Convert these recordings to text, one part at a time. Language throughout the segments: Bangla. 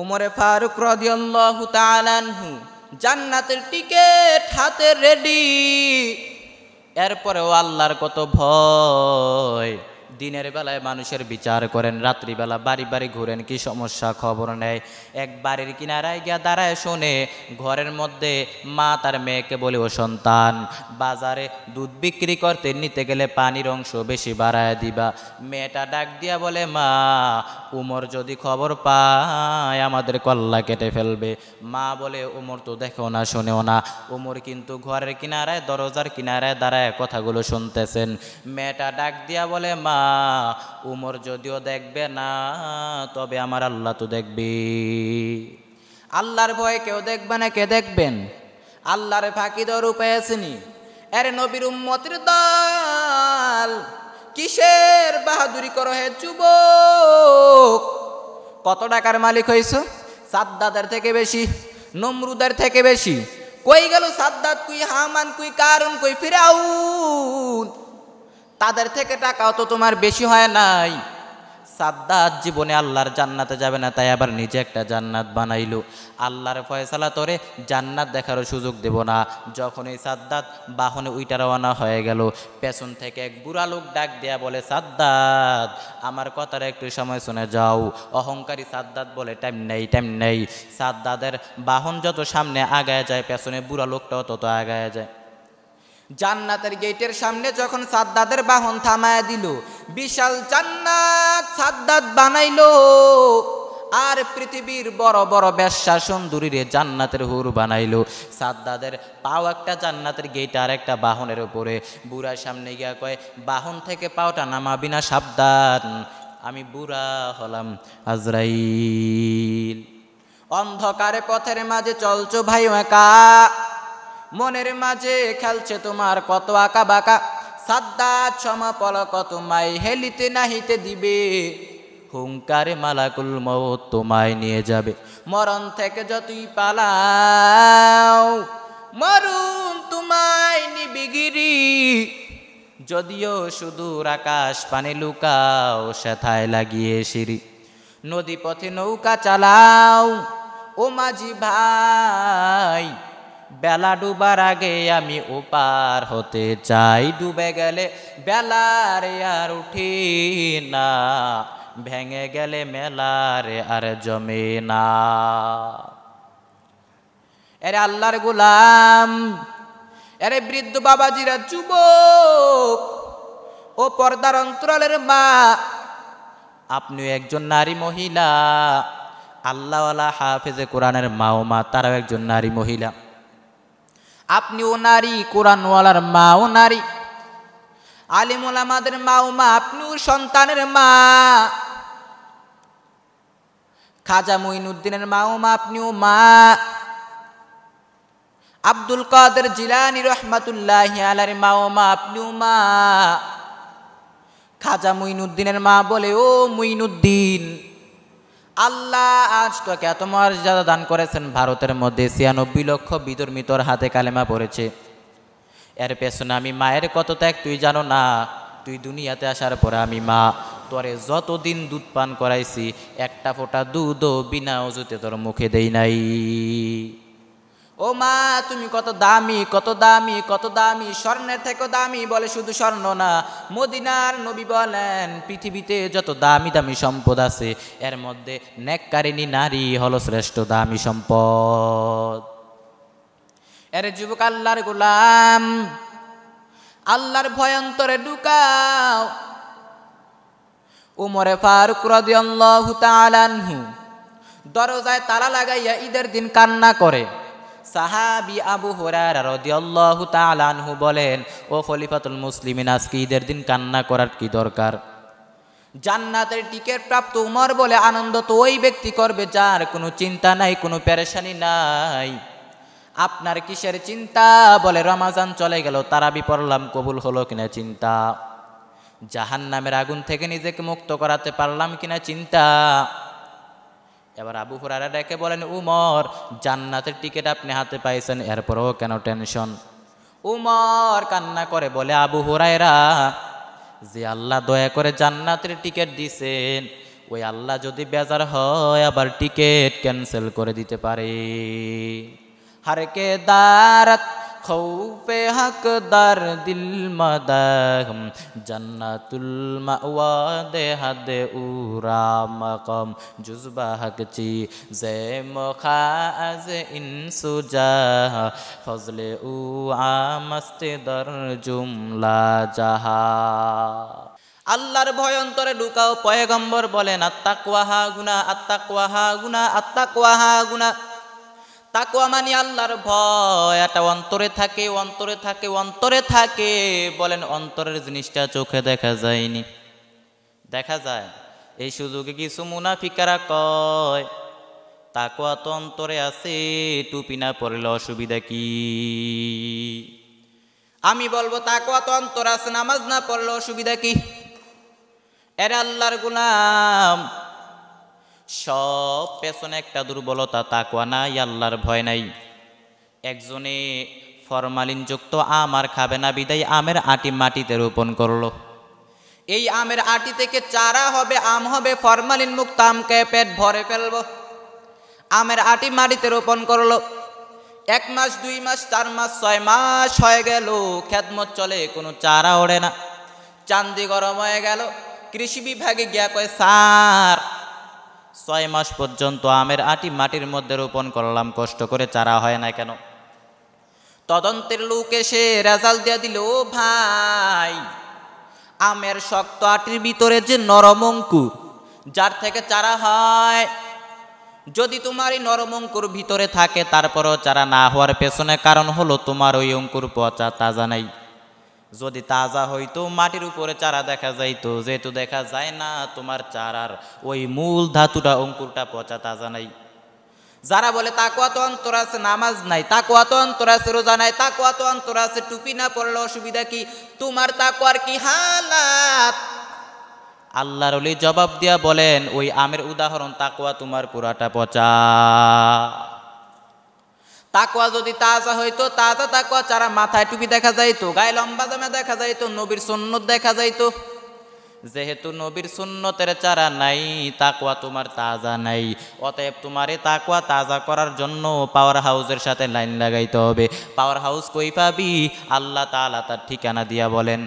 উমরে ফারুক রদিয়াল্লাহু তাআলাহু জান্নাতের টিকেট হাতে রেডি এরপরেও আল্লাহর কত ভয় দিনের বেলায় মানুষের বিচার করেন রাত্রিবেলা বাড়ি বাড়ি ঘুরেন কি সমস্যা খবর নেয় এক বাড়ির কিনারায় গিয়া দাঁড়ায় শোনে ঘরের মধ্যে মা তার মেয়েকে বলে ও সন্তান বাজারে দুধ বিক্রি করতে নিতে গেলে পানির অংশ বেশি বাড়ায় দিবা মেয়েটা ডাক দিয়া বলে মা উমর যদি খবর পায় আমাদের কল্লা কেটে ফেলবে মা বলে উমর তো দেখো না শোনেও না উমর কিন্তু ঘরের কিনারায় দরজার কিনারায় দাঁড়ায় কথাগুলো শুনতেছেন মেয়েটা ডাক দিয়া বলে মা উমর যদিও দেখবে না তবে আমার আল্লাহ তো দেখবে আল্লাহর ভয়ে কেউ দেখবে না কে দেখবেন আল্লাহর ফাঁকি দর উপায় আসেনি আরে নবীর উম্মতির দল কিসের বাহাদুরি করো হে যুবক কত টাকার মালিক হয়েছ সাদ্দাদের থেকে বেশি নমরুদের থেকে বেশি কই গেল সাদ্দাদ কুই হামান কুই কারণ কুই ফিরাউন তাদের থেকে টাকা তো তোমার বেশি হয় নাই সাদ্দাত জীবনে আল্লাহর জান্নাতে যাবে না তাই আবার নিজে একটা জান্নাত বানাইলো আল্লাহর ফয়সালা তোরে জান্নাত দেখারও সুযোগ দেব না যখন এই সাদ্দাত বাহনে উইটা রওনা হয়ে গেল পেছন থেকে এক বুড়া লোক ডাক দেয়া বলে সাদ্দাত আমার কথার একটু সময় শুনে যাও অহংকারী সাদ্দাত বলে টাইম নেই টাইম নেই সাদ্দাদের বাহন যত সামনে আগায় যায় পেছনে বুড়া লোকটাও তত আগায় যায় জান্নাতের গেটের সামনে যখন সাদ্দাদের বাহন থামায় দিল বিশাল জান্নাত সাদ্দাদ বানাইলো আর পৃথিবীর বড় বড় ব্যবসা সুন্দরীরে জান্নাতের হুর বানাইলো সাদ্দাদের পাও একটা জান্নাতের গেট আর একটা বাহনের উপরে বুড়ার সামনে গিয়া কয় বাহন থেকে পাওটা নামাবি না সাবধান আমি বুড়া হলাম আজরাইল অন্ধকারে পথের মাঝে চলছো ভাই একা মনের মাঝে খেলছে তোমার কত আঁকা বাঁকা ছমা পল কত মাই হেলিতে নাহিতে দিবে হুঙ্কারে মালাকুল মত তোমায় নিয়ে যাবে মরণ থেকে যতই পালাও মরুন তোমায় নিবিগিরি যদিও সুদূর আকাশ পানে লুকাও সেথায় লাগিয়ে সিরি নদী পথে নৌকা চালাও ও মাঝি ভাই বেলা ডুবার আগে আমি ওপার হতে চাই ডুবে গেলে বেলার আর উঠি না ভেঙে গেলে মেলার আর জমে না এর আল্লাহর গোলাম এরে বৃদ্ধ বাবাজিরা চুব ও পর্দার অন্তরালের মা আপনি একজন নারী মহিলা আল্লাহওয়ালা হাফেজে কোরআনের মা ও মা তারাও একজন নারী মহিলা আপনি ও নারী কোরআনওয়ালার মাও নারী আলিম মাও মা আপনিও সন্তানের মা খাজা মঈনুদ্দিনের মাও মা আপনিও মা আব্দুল কাদের জিলানি রহমাতুল্লাহ আলার মাও মা আপনিও মা খাজা মঈনুদ্দিনের মা বলে ও মঈনুদ্দিন আল্লাহ আজ তোকে এত মর্যাদা দান করেছেন ভারতের মধ্যে ছিয়ানব্বই লক্ষ বিদর্মিতর হাতে কালেমা পড়েছে এর পেছনে আমি মায়ের কত ত্যাগ তুই জানো না তুই দুনিয়াতে আসার পরে আমি মা তোরে যতদিন দুধ পান করাইছি একটা ফোঁটা দুধও বিনা অজুতে তোর মুখে দেই নাই ও মা তুমি কত দামি কত দামি কত দামি স্বর্ণের থেকে দামি বলে শুধু স্বর্ণ না মদিনার নবী বলেন পৃথিবীতে যত দামি দামি সম্পদ আছে এর মধ্যে ন্যাককারিণী নারী হল শ্রেষ্ঠ দামি সম্পদ এর যুবক আল্লাহর গোলাম আল্লাহর ভয়ন্তরে ঢুকাও উমরে ফারুক রদিয়াল্লাহু তাআলাহু দরজায় তালা লাগাইয়া ঈদের দিন কান্না করে সাহাবি আবু হরারদিয়াল্লাহু তালানহু বলেন ও খলিফাতুল মুসলিমিন আজকে ঈদের দিন কান্না করার কি দরকার জান্নাতের টিকেট প্রাপ্ত উমর বলে আনন্দ তো ওই ব্যক্তি করবে যার কোনো চিন্তা নাই কোনো প্যারেশানি নাই আপনার কিসের চিন্তা বলে রমাজান চলে গেল তারাবি পড়লাম কবুল হলো কিনা চিন্তা জাহান নামের আগুন থেকে নিজেকে মুক্ত করাতে পারলাম কিনা চিন্তা এবার আবু হুরারা ডেকে বলেন উমর জান্নাতের টিকিট আপনি হাতে পাইছেন এরপরও কেন টেনশন উমর কান্না করে বলে আবু হুরায়রা যে আল্লাহ দয়া করে জান্নাতের টিকিট দিছেন ওই আল্লাহ যদি বেজার হয় আবার টিকিট ক্যান্সেল করে দিতে পারে হারকে দাঁড়াত খৌফে দার দিল মদম জন্নাতুল মাওয়া দে হদ উরা মকম জুজবা হকচি জে মুখা আজ ইনসু জাহ ফজলে উ আমস্তে দর জুমলা জাহা আল্লাহর ভয়ন্তরে ঢুকাও পয়গম্বর বলেন আত্মাকুয়াহা গুনা আত্মাকুয়াহা গুনা আত্মাকুয়াহা গুনা তাকুয়া মানে আল্লাহর ভয় এটা অন্তরে থাকে অন্তরে থাকে অন্তরে থাকে বলেন অন্তরের জিনিসটা চোখে দেখা যায়নি দেখা যায় এই সুযোগে কিছু মুনাফিকারা কয় তাকুয়া তো অন্তরে আছে টুপি না পড়লে অসুবিধা কি আমি বলবো তাকুয়া তো অন্তর আছে নামাজ না পড়লে অসুবিধা কি এরা আল্লাহর গুলাম সব পেছনে একটা দুর্বলতা তাকুয়া নাই আল্লাহর ভয় নাই একজনে ফরমালিনযুক্ত আম আর খাবে না বিদায় আমের আটি মাটিতে রোপণ করলো এই আমের আটি থেকে চারা হবে আম হবে ফরমালিন মুক্ত আমকে পেট ভরে ফেলব আমের আটি মাটিতে রোপণ করলো এক মাস দুই মাস চার মাস ছয় মাস হয়ে গেল খ্যাতমত চলে কোনো চারা ওড়ে না চান্দি গরম হয়ে গেল কৃষি বিভাগে গিয়া কয় সার ছয় মাস পর্যন্ত আমের আটি মাটির মধ্যে রোপণ করলাম কষ্ট করে চারা হয় না কেন তদন্তের লোক এসে রেজাল্ট দিয়ে দিল ভাই আমের শক্ত আটির ভিতরে যে অঙ্কু যার থেকে চারা হয় যদি তোমার এই নরম অঙ্কুর ভিতরে থাকে তারপরও চারা না হওয়ার পেছনে কারণ হলো তোমার ওই অঙ্কুর পচা তাজা নাই যদি তাজা হইতো মাটির উপরে চারা দেখা যাইতো যেহেতু দেখা যায় না তোমার চারার ওই মূল ধাতুটা অঙ্কুরটা পচা তাজা নাই যারা বলে তাকুয়া তো অন্তর আছে নামাজ নাই তাকুয়া তো অন্তর আছে রোজা নাই তাকুয়া তো অন্তর আছে টুপি না পড়লে অসুবিধা কি তোমার তাকুয়ার কি হালাত আল্লাহর জবাব দিয়া বলেন ওই আমের উদাহরণ তাকুয়া তোমার পুরাটা পচা তাকুয়া যদি তাজা হইতো তাজা তাকুয়া চারা মাথায় টুপি দেখা যাইতো গায়ে লম্বা জামা দেখা যাইতো নবীর সুন্নত দেখা যাইতো যেহেতু নবীর সুন্নতের চারা নাই তাকুয়া তোমার তাজা নাই অতএব তোমার এই তাজা করার জন্য পাওয়ার হাউসের সাথে লাইন লাগাইতে হবে পাওয়ার হাউস কই পাবি আল্লাহ তাআলা তার ঠিকানা দিয়া বলেন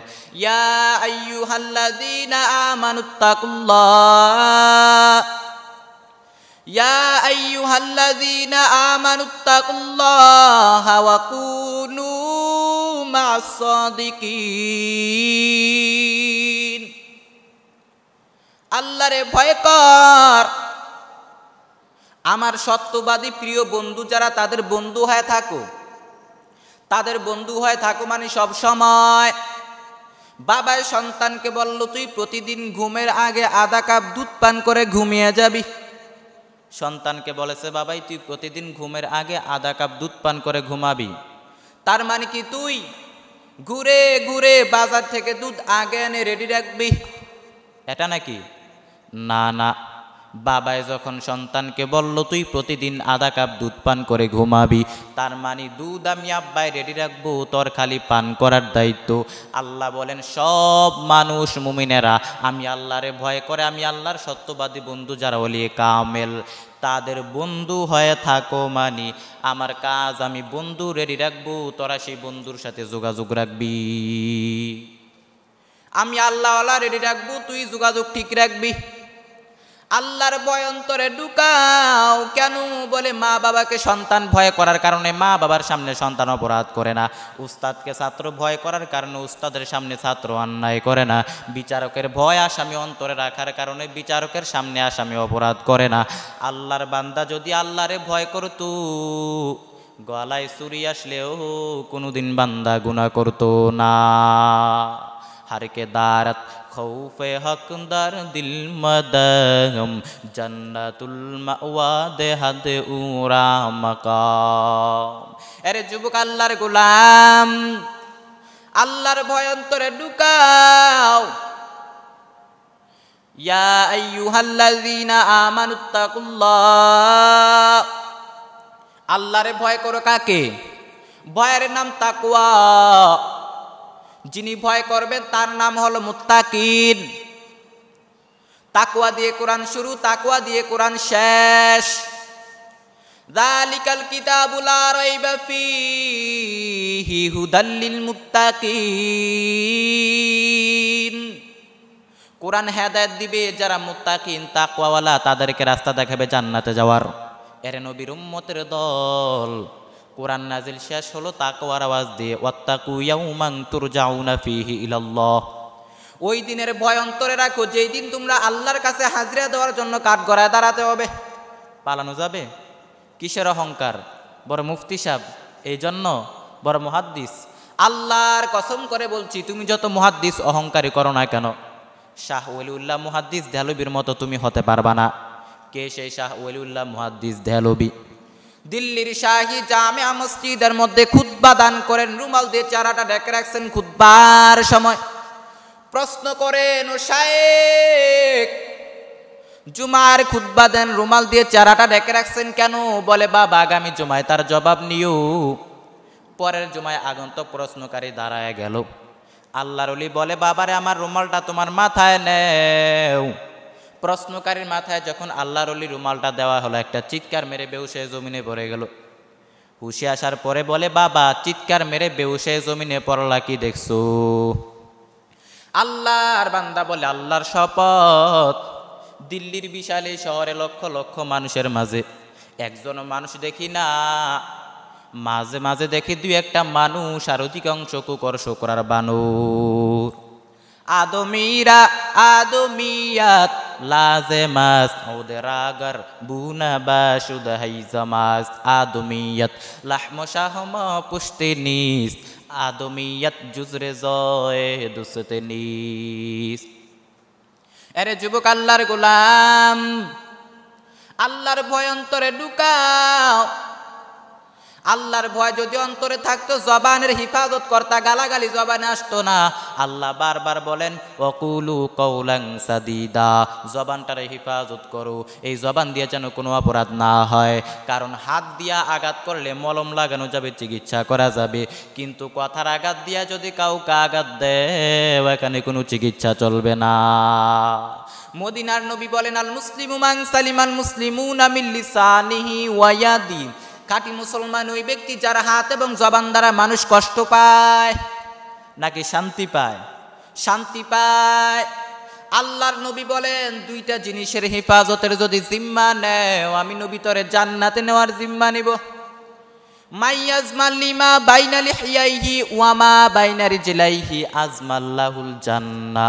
ইয়া আইয়ুহাল্লাযীনা আমানুত্তাকুল্লাহ يا أيها الذين آمنوا اتقوا الله وكونوا مع الصادقين আল্লাহরে ভয় কর আমার সত্যবাদী প্রিয় বন্ধু যারা তাদের বন্ধু হয়ে থাকো তাদের বন্ধু হয়ে থাকো মানে সব সময় বাবায় সন্তানকে বলল তুই প্রতিদিন ঘুমের আগে আধা কাপ দুধ পান করে ঘুমিয়ে যাবি সন্তানকে বলেছে বাবাই তুই প্রতিদিন ঘুমের আগে আধা কাপ দুধ পান করে ঘুমাবি তার মানে কি তুই ঘুরে ঘুরে বাজার থেকে দুধ আগে এনে রেডি রাখবি এটা নাকি না না বাবায় যখন সন্তানকে বলল তুই প্রতিদিন আধা কাপ দুধ পান করে ঘুমাবি তার মানে দুধ আমি আব্বায় রেডি রাখবো তোর খালি পান করার দায়িত্ব আল্লাহ বলেন সব মানুষ মুমিনেরা আমি আল্লাহরে ভয় করে আমি আল্লাহর সত্যবাদী বন্ধু যারা বলি কামেল তাদের বন্ধু হয়ে থাকো মানি আমার কাজ আমি বন্ধু রেডি রাখবো তোরা সেই বন্ধুর সাথে যোগাযোগ রাখবি আমি আল্লাহ রেডি রাখবো তুই যোগাযোগ ঠিক রাখবি আল্লাহর বয়ন্তরে ঢুকাও কেন বলে মা বাবাকে সন্তান ভয় করার কারণে মা বাবার সামনে সন্তান অপরাধ করে না উস্তাদকে ছাত্র ভয় করার কারণে উস্তাদের সামনে ছাত্র অন্যায় করে না বিচারকের ভয় আসামি অন্তরে রাখার কারণে বিচারকের সামনে আসামি অপরাধ করে না আল্লাহর বান্দা যদি আল্লাহরে ভয় করতু গলায় চুরি আসলেও কোনোদিন বান্দা গুণা করতো না हर के दारत खौफ हक दर दिल मदम जन्नतुल मअवा दे हद उरा मकाम अरे যুবক আল্লাহর গোলাম আল্লাহর ভয় অন্তরে ঢুকাও ইয়া আইয়ুহাল্লাযীনা আমানুত্তাকুল্লাহ আল্লাহরে ভয় করো কাকে ভয়ের নাম তাকওয়া যিনি ভয় করবেন তার নাম হল মুত্তাকিন তাকুয়া দিয়ে কোরআন শুরু তাকুয়া দিয়ে কোরআন শেষ দালিকাল কিতাবুলা রাইবা ফিহি হুদাল্লিল মুত্তাকিন কোরআন হেদায়েত দিবে যারা মুত্তাকিন তাকওয়াওয়ালা তাদেরকে রাস্তা দেখাবে জান্নাতে যাওয়ার এর নবীর উম্মতের দল কোরআন নাজিল শেষ হলো তাকওয়ার আওয়াজ দিয়ে ওয়াত্তাকু ইয়াউমাং তুরজাউনা ফিহি ইলাল্লাহ ওই দিনের ভয় অন্তরে রাখো যেই দিন তোমরা আল্লাহর কাছে হাজিরা দেওয়ার জন্য কাঠ গড়ায় দাঁড়াতে হবে পালানো যাবে কিসের অহংকার বড় মুফতি সাহ এই জন্য বড় মহাদ্দিস আল্লাহর কসম করে বলছি তুমি যত মহাদ্দিস অহংকারী করো না কেন শাহ ওলিউল্লাহ মহাদ্দিস দেহলবির মতো তুমি হতে পারবা না কে সেই শাহ ওলিউল্লাহ মহাদ্দিস দেহলবি দিল্লির শাহি জামে মসজিদের মধ্যে খুদ্া দান করেন রুমাল দিয়ে চারাটা ডেকে রাখছেন খুদ্বার সময় প্রশ্ন করেন ও শায়েক জুমার খুদ্া দেন রুমাল দিয়ে চারাটা ডেকে রাখছেন কেন বলে বাবা আগামী জুমায় তার জবাব নিও পরের জুমায় আগন্তক প্রশ্নকারী দাঁড়ায় গেল আল্লাহর বলে বাবারে আমার রুমালটা তোমার মাথায় নেও প্রশ্নকারীর মাথায় যখন আল্লাহর অলি রুমালটা দেওয়া হলো একটা চিৎকার মেরে বেউসে জমিনে পড়ে গেল হুশে আসার পরে বলে বাবা চিৎকার মেরে বেউসে জমিনে পড়লা কি দেখছো আল্লাহর বান্দা বলে আল্লাহর শপথ দিল্লির বিশাল এই শহরে লক্ষ লক্ষ মানুষের মাঝে একজন মানুষ দেখি না মাঝে মাঝে দেখি দুই একটা মানুষ আর অধিকাংশ কুকর শোকরার বানু আদমিরা আদমিয়াত লাজে লাজেমাস উদরাগর বুনবাসুদ হাইজমাস আদমিয়ত লহমশাহম পুষ্টি নিস আদমিয়ত জুজরে জয় দুসতে নিস এরে যুবক আল্লাহর গোলাম আল্লাহর ভয়ন্তরে ঢুকাও আল্লাহর ভয় যদি অন্তরে থাকতো জবানের হিফাজত কর্তা গালাগালি জবানে আসতো না আল্লাহ বারবার বলেন অকুলু কৌলাং সাদিদা জবানটারে হিফাজত করো এই জবান দিয়ে যেন কোনো অপরাধ না হয় কারণ হাত দিয়া আঘাত করলে মলম লাগানো যাবে চিকিৎসা করা যাবে কিন্তু কথার আঘাত দিয়া যদি কাউকে আঘাত দেয় এখানে কোনো চিকিৎসা চলবে না মদিনার নবী বলেন আল মুসলিম মাং সালিমান মুসলিমু নামিল্লিসানিহি ওয়ায়াদি খাঁটি মুসলমান ওই ব্যক্তি যার হাত এবং জবান দ্বারা মানুষ কষ্ট পায় নাকি শান্তি পায় শান্তি পায় আল্লাহর নবী বলেন দুইটা জিনিসের হেফাজতের যদি জিম্মা নেও আমি নবী তরে জান্নাতে নেওয়ার জিম্মা নিব মাইয়াজমাল্লিমা বাইনালি হিয়াইহি ওয়ামা বাইনারি জেলাইহি আজমাল্লাহুল জান্না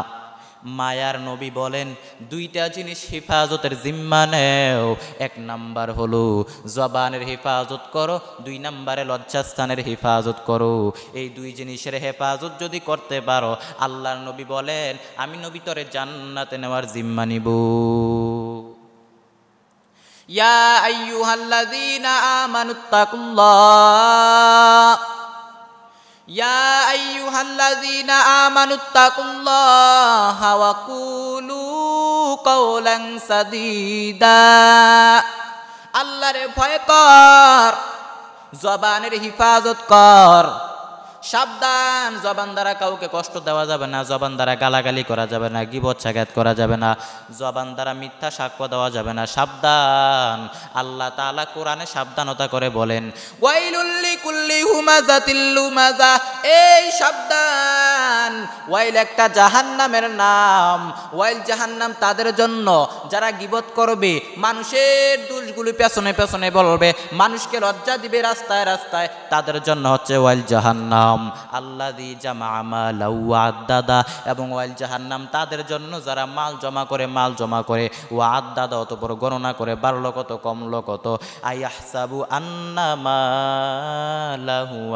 মায়ার নবী বলেন দুইটা জিনিস হেফাজতের জিম্মা নেও এক নাম্বার হলো জবানের হেফাজত করো দুই নাম্বারে লজ্জাস্থানের হেফাজত করো এই দুই জিনিসের হেফাজত যদি করতে পারো আল্লাহর নবী বলেন আমি নবী তরে জান্নাতে নেওয়ার জিম্মা নিব ইয়া আইয়ুহাল্লাযীনা আমানুত্তাকুল্লাহ يا أيها الذين آمنوا اتقوا الله وقولوا قولا سديدا আল্লাহরে ভয় কর জবানের হিফাজত সাবধান জবান দ্বারা কাউকে কষ্ট দেওয়া যাবে না জবান দ্বারা গালাগালি করা যাবে না গিবত ছাগাত করা যাবে না জবান দ্বারা মিথ্যা সাক্ষ্য দেওয়া যাবে না সাবধান আল্লাহ তালা কোরআনে সাবধানতা করে বলেন ওয়াইলুল্লি কুল্লি হুমাজা মাজা এই সাবধান ওয়াইল একটা জাহান্নামের নাম ওয়াইল জাহান্নাম তাদের জন্য যারা গিবত করবে মানুষের দোষগুলি পেছনে পেছনে বলবে মানুষকে লজ্জা দিবে রাস্তায় রাস্তায় তাদের জন্য হচ্ছে ওয়াইল জাহান্নাম আল্লাহ দি জামা দাদা এবং ওয়াইল জাহান্নাম তাদের জন্য যারা মাল জমা করে মাল জমা করে ওয়াদ দাদা অতপর গণনা করে বাড়লো কত কমলো কত আইয়াহসাবু আন্না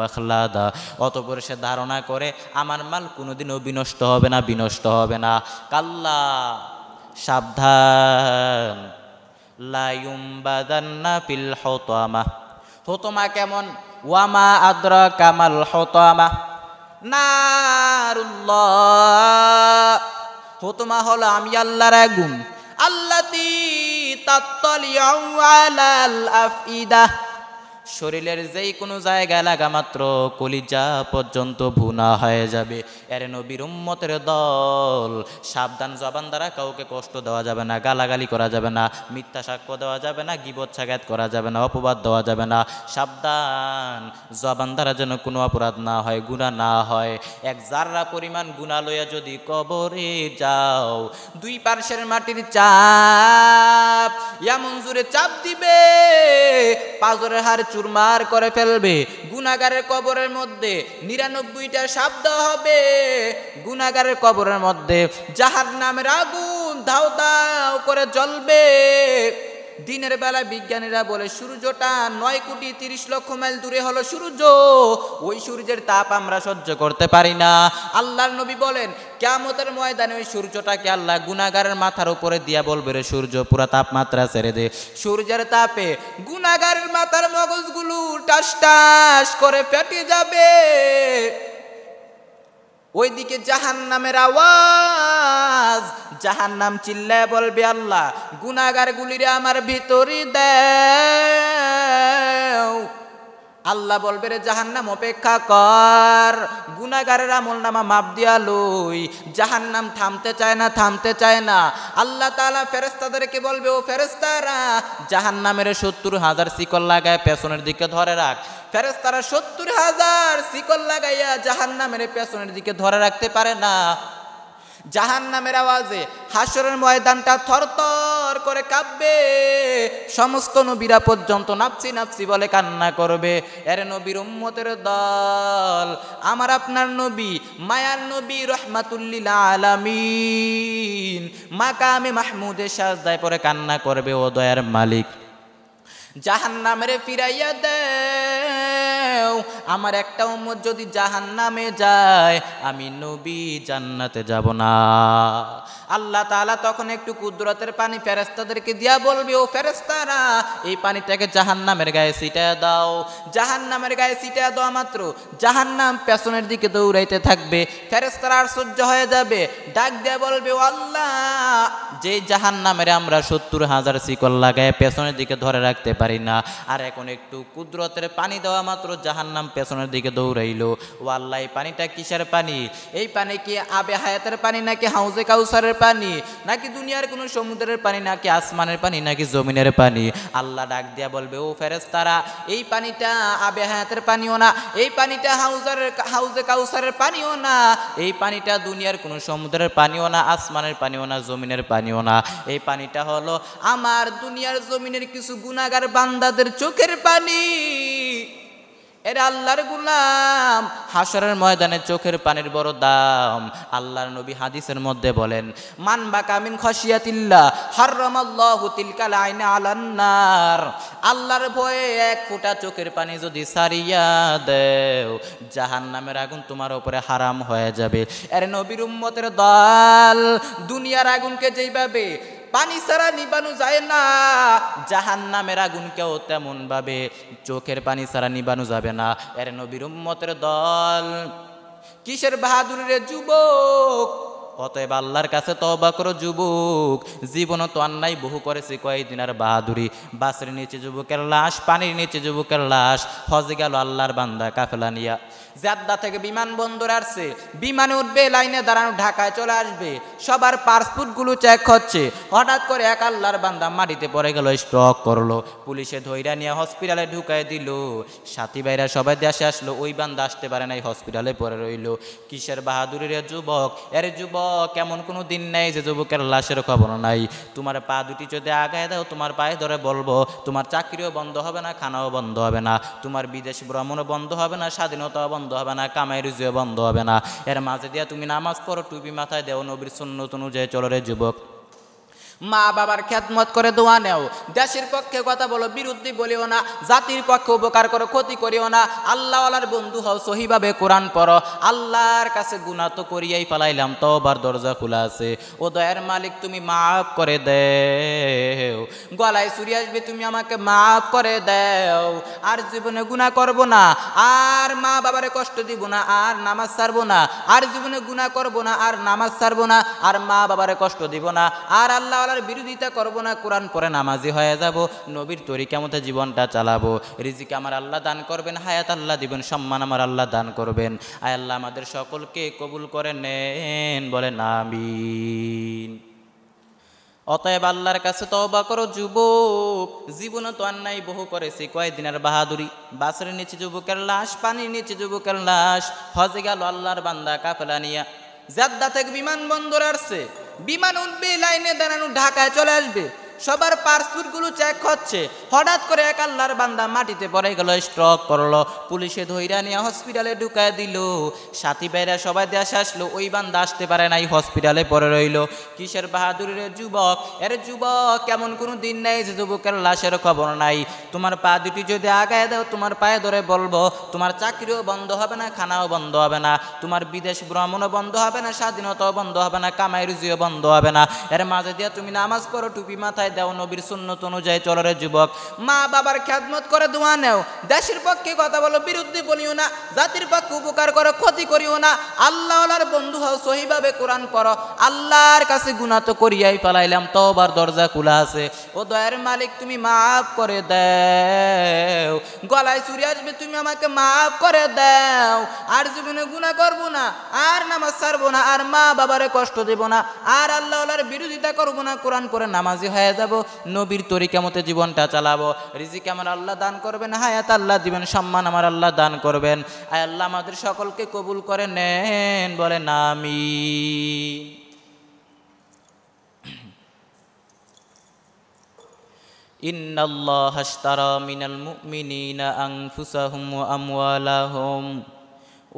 আখলাদা অতপর সে ধারণা করে আমার মাল কোনোদিন কোনোদিনও বিনষ্ট হবে না বিনষ্ট হবে না কাল্লা সাবধান লায়ুম বাদান্না পিল হতোয়ামা হতোমা কেমন ওয়ামা আদ্র কামাল হতোয়ামা নারুল্লাহ হতোমা হল আমি আল্লাহর আগুন আল্লাতি তাত্তালিউ আলাল আফিদাহ শরীরের যেই কোনো জায়গায় লাগা মাত্র কলিজা পর্যন্ত ভুনা হয়ে যাবে এর নবীর উম্মতের দল সাবধান জবান দ্বারা কাউকে কষ্ট দেওয়া যাবে না গালাগালি করা যাবে না মিথ্যা সাক্ষ্য দেওয়া যাবে না গিবত সাগাত করা যাবে না অপবাদ দেওয়া যাবে না সাবধান জবান দ্বারা যেন কোনো অপরাধ না হয় গুণা না হয় এক জাররা পরিমাণ গুণা লইয়া যদি কবরে যাও দুই পার্শ্বের মাটির চাপ ইয়া মঞ্জুরে চাপ দিবে পাজরের হার চুরমার করে ফেলবে গুণাগারের কবরের মধ্যে নিরানব্বইটা শব্দ হবে গুণাগারের কবরের মধ্যে জাহার নামের আগুন ধাও দাও করে জ্বলবে দিনের বেলা বিজ্ঞানীরা বলে সূর্যটা নয় কোটি তিরিশ লক্ষ মাইল দূরে হলো সূর্য ওই সূর্যের তাপ আমরা সহ্য করতে পারি না আল্লাহর নবী বলেন কেমতের ময়দানে ওই সূর্যটাকে আল্লাহ গুণাগারের মাথার উপরে দিয়া বলবে রে সূর্য পুরা তাপমাত্রা ছেড়ে দে সূর্যের তাপে গুণাগারের মাথার মগজগুলো টাস টাস করে ফেটে যাবে ওইদিকে জাহান নামের আওয়াজ জাহান নাম চিল্লায় বলবে আল্লাহ গুনাগার গুলিরে আমার ভিতরে দেও আল্লাহ বলবে রে জাহান্নাম অপেক্ষা কর গুনাগারের আমল নামা মাপ দিয়া লই জাহান্নাম থামতে চায় না থামতে চায় না আল্লাহ তালা ফেরেস্তাদেরকে বলবে ও ফেরেস্তারা নামের সত্তর হাজার শিকল লাগায় পেছনের দিকে ধরে রাখ ফেরেস্তারা সত্তর হাজার শিকল লাগাইয়া জাহান্নামের পেছনের দিকে ধরে রাখতে পারে না নামের আওয়াজে হাসরের ময়দানটা থরতর চিৎকার করে কাঁপবে সমস্ত নবীরা পর্যন্ত নাপসি নাপসি বলে কান্না করবে এর নবীর উম্মতের দল আমার আপনার নবী মায়ার নবী রহমাতুল্লিল আলামিন মাকামে মাহমুদের সাজদায় পরে কান্না করবে ও দয়ার মালিক জাহান্নামের ফিরাইয়া দেয় আমার একটা উম্মত যদি জাহান নামে যায় আমি নবী জান্নাতে যাব না আল্লাহ তালা তখন একটু কুদরতের পানি ফেরেস্তাদেরকে দিয়া বলবে ও ফেরেস্তারা এই পানিটাকে জাহান নামের গায়ে সিটা দাও জাহান নামের গায়ে সিটা দেওয়া মাত্র জাহান নাম পেছনের দিকে দৌড়াইতে থাকবে ফেরেস্তারা সহ্য হয়ে যাবে ডাক দেয়া বলবে ও আল্লাহ যে জাহান নামের আমরা সত্তর হাজার শিকল লাগায় পেছনের দিকে ধরে রাখতে পারি না আর এখন একটু কুদরতের পানি দেওয়া মাত্র জাহান্নাম পেছনের দিকে দৌড়াইল ওয়াল্লাহ এই পানিটা কিসের পানি এই পানি কি আবে হায়াতের পানি নাকি হাউজে কাউসারের পানি নাকি দুনিয়ার কোনো সমুদ্রের পানি নাকি আসমানের পানি নাকি জমিনের পানি আল্লাহ ডাক দিয়া বলবে ও ফেরেস তারা এই পানিটা আবে হায়াতের পানিও না এই পানিটা হাউজার হাউজে কাউসারের পানিও না এই পানিটা দুনিয়ার কোনো সমুদ্রের পানিও না আসমানের পানিও না জমিনের পানিও না এই পানিটা হলো আমার দুনিয়ার জমিনের কিছু গুণাগার বান্দাদের চোখের পানি এরা আল্লাহর গুলাম হাসরের ময়দানে চোখের পানির বড় দাম আল্লাহর নবী হাদিসের মধ্যে বলেন মান বা কামিন খসিয়াতিল্লা হরমাল্লাহু তিলকাল আইনে আলান্নার আল্লাহর ভয়ে এক ফুটা চোখের পানি যদি সারিয়া দেও জাহান নামের আগুন তোমার উপরে হারাম হয়ে যাবে এর নবীর উম্মতের দল দুনিয়ার আগুনকে যেইভাবে পানি ছাড়া নিবানো যায় না জাহান নামের আগুনকেও ভাবে চোখের পানি ছাড়া নিবানো যাবে না এর নবীর উম্মতের দল কিসের বাহাদুরের যুবক অতএব আল্লাহর কাছে তবা করো যুবক জীবন তো অন্যায় বহু করেছি কয়েকদিন আর বাহাদুরি বাসের নিচে যুবকের লাশ পানির নিচে যুবকের লাশ হজে গেল আল্লাহর বান্দা কাফেলা নিয়া জাদ্দা থেকে বিমানবন্দর আসছে বিমানে উঠবে লাইনে দাঁড়ানো ঢাকায় চলে আসবে সবার পাসপোর্টগুলো চেক হচ্ছে হঠাৎ করে এক আল্লাহর বান্দা মাটিতে পড়ে গেল স্ট্রক করলো পুলিশে ধৈরা নিয়ে হসপিটালে ঢুকায় দিল সাথী ভাইরা সবাই দেশে আসলো ওই বান্দা আসতে পারে নাই হসপিটালে পড়ে রইল কিসের বাহাদুরের যুবক এর যুবক এমন কোনো দিন নেই যে যুবকের লাশের খবর নাই তোমার পা দুটি যদি আগায় দাও তোমার পায়ে ধরে বলবো তোমার চাকরিও বন্ধ হবে না খানাও বন্ধ হবে না তোমার বিদেশ ভ্রমণও বন্ধ হবে না স্বাধীনতাও বন্ধ বন্ধ হবে না কামাই রুজিও বন্ধ হবে না এর মাঝে দিয়ে তুমি নামাজ পড়ো টুপি মাথায় দেও নবীর সুন্নত অনুযায়ী চলরে যুবক মা বাবার খ্যাতমত করে দোয়া নেও দেশের পক্ষে কথা বলো বিরুদ্ধে বলিও না জাতির পক্ষে উপকার করো ক্ষতি করিও না আল্লাহর বন্ধু হও সহিভাবে কোরআন পড়ো আল্লাহর কাছে গুণা তো করিয়াই পালাইলাম তবার দরজা খোলা আছে ও দয়ার মালিক তুমি মাফ করে দেও গলায় সুরি আসবে তুমি আমাকে মাফ করে দেও আর জীবনে গুণা করব না আর মা বাবারে কষ্ট দিব না আর নামাজ ছাড়বো না আর জীবনে গুণা করব না আর নামাজ ছাড়বো না আর মা বাবারে কষ্ট দিব না আর আল্লাহ তালার বিরোধিতা করব না কোরআন পরে নামাজি হয়ে যাব নবীর তরিকা মতো জীবনটা চালাবো রিজিক আমার আল্লাহ দান করবেন হায়াত আল্লাহ দিবেন সম্মান আমার আল্লাহ দান করবেন আয় আল্লাহ আমাদের সকলকে কবুল করে নেন বলে নামিন অতএব আল্লাহর কাছে তবা করো যুবক জীবন তো অন্যায় বহু করেছি কয়েকদিনের বাহাদুরি বাসের নিচে যুবকের লাশ পানি নিচে যুবকের লাশ হজে গেল আল্লাহর বান্দা কাফেলা নিয়া জাদ্দা থেকে বিমানবন্দর আসছে বিমান উঠবে লাইনে দাঁড়ানো ঢাকায় চলে আসবে সবার গুলো চেক হচ্ছে হঠাৎ করে এক আল্লাহর বান্দা মাটিতে পড়ে গেল স্ট্রক করলো পুলিশে ধৈরা নিয়ে হসপিটালে ঢুকায় দিল সাথী ভাইরা সবাই দেশে আসলো ওই বান্দা আসতে পারে নাই হসপিটালে পড়ে রইল কিসের বাহাদুরের যুবক এর যুবক কেমন কোনো দিন নেই যে যুবকের লাশের খবর নাই তোমার পা দুটি যদি আগায় দাও তোমার পায়ে ধরে বলবো তোমার চাকরিও বন্ধ হবে না খানাও বন্ধ হবে না তোমার বিদেশ ভ্রমণও বন্ধ হবে না স্বাধীনতাও বন্ধ হবে না কামাই রুজিও বন্ধ হবে না এর মাঝে দিয়ে তুমি নামাজ পড়ো টুপি মাথায় বিদায় দাও নবীর সুন্নত অনুযায়ী চলার যুবক মা বাবার খ্যাতমত করে দোয়া নেও দেশের পক্ষে কথা বলো বিরুদ্ধে বলিও না জাতির পক্ষে উপকার করো ক্ষতি করিও না আল্লাহলার বন্ধু হও সহিভাবে কোরআন পড়ো আল্লাহর কাছে গুণা তো করিয়াই পালাইলাম তবার দরজা খোলা আছে ও দয়ের মালিক তুমি মাফ করে দেও গলায় চুরি আসবে তুমি আমাকে মাফ করে দেও আর জীবনে গুণা করবো না আর নামাজ ছাড়বো না আর মা বাবারে কষ্ট দেব না আর আল্লাহলার বিরোধিতা করবো না কোরআন পরে নামাজি হয়ে যাব নবীর তরিকা মতো জীবনটা চালাবো রিজিক আমার আল্লাহ দান করবেন হায়াত আল্লাহ দিবেন সম্মান আমার আল্লাহ দান করবেন আয় আল্লাহ আমাদের সকলকে কবুল করে নেন বলে নামি إن الله اشترى من المؤمنين أنفسهم وأموالهم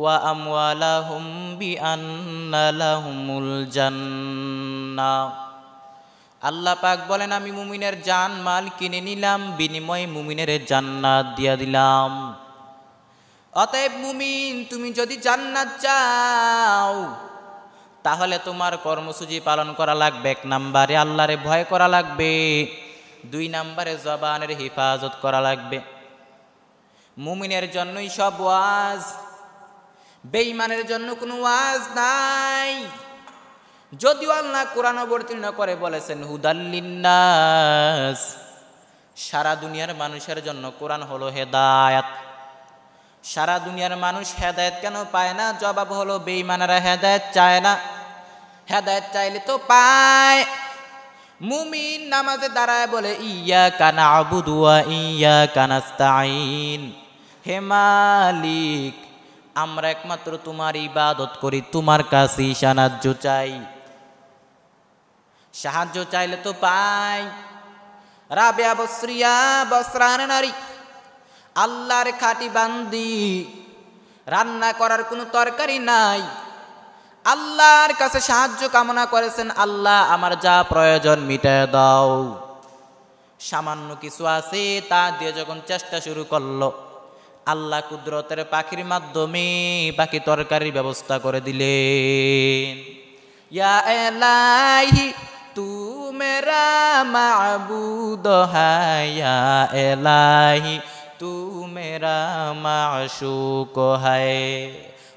وأموالهم بأن لهم الجنة আল্লাহ পাক বলেন আমি মুমিনের জান মাল কিনে নিলাম বিনিময়ে মুমিনের জান্নাত দিয়া দিলাম অতএব মুমিন তুমি যদি জান্নাত চাও তাহলে তোমার কর্মসূচি পালন করা লাগবে এক নাম্বারে আল্লাহরে ভয় করা লাগবে দুই নাম্বারে জবানের হেফাজত করা লাগবে মুমিনের জন্যই সব ওয়াজ বেঈমানের জন্য কোনো ওয়াজ নাই যদিও আল্লাহ কোরআন অবতীর্ণ করে বলেছেন হুদাল্লিন্নাস সারা দুনিয়ার মানুষের জন্য কোরআন হলো হেদায়াত সারা দুনিয়ার মানুষ হেদায়ত কেন পায় না জবাব হলো বেইমানারা হেদায়ত চায় না হেদায়ত চাইলে তো পায় মুমিন নামাজে দাঁড়ায় বলে ইয়া কানা আবুদুয়া ইয়া কানাস্তাইন হে মালিক আমরা একমাত্র তোমার ইবাদত করি তোমার কাছে সাহায্য চাই সাহায্য চাইলে তো পাই রাবেয়া বসরিয়া বসরান নারী আল্লাহর খাটি বান্দি রান্না করার কোনো তরকারি নাই আল্লাহর কাছে সাহায্য কামনা করেছেন আল্লাহ আমার যা প্রয়োজন মিটায় দাও সামান্য কিছু আছে তা দিয়ে যখন চেষ্টা শুরু করলো আল্লাহ কুদরতের পাখির মাধ্যমে পাখি তরকারির ব্যবস্থা করে দিলেন ইয়া এলাইহি তু মেরা মাবুদ হায়া এলাহি তু মেরা মাশুক হায়